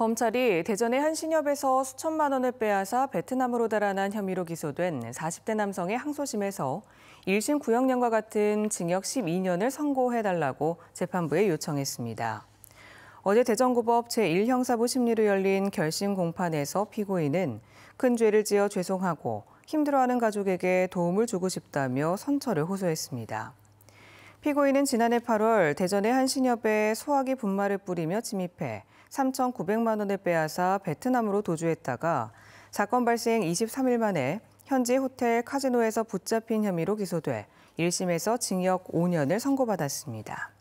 검찰이 대전의 한 신협에서 수천만 원을 빼앗아 베트남으로 달아난 혐의로 기소된 40대 남성의 항소심에서 1심 구형령과 같은 징역 12년을 선고해달라고 재판부에 요청했습니다. 어제 대전고법 제1형사부 심리로 열린 결심 공판에서 피고인은 큰 죄를 지어 죄송하고 힘들어하는 가족에게 도움을 주고 싶다며 선처를 호소했습니다. 피고인은 지난해 8월 대전의 한신협에 소화기 분말을 뿌리며 침입해 3,900만 원을 빼앗아 베트남으로 도주했다가 사건 발생 23일 만에 현지 호텔 카지노에서 붙잡힌 혐의로 기소돼 1심에서 징역 5년을 선고받았습니다.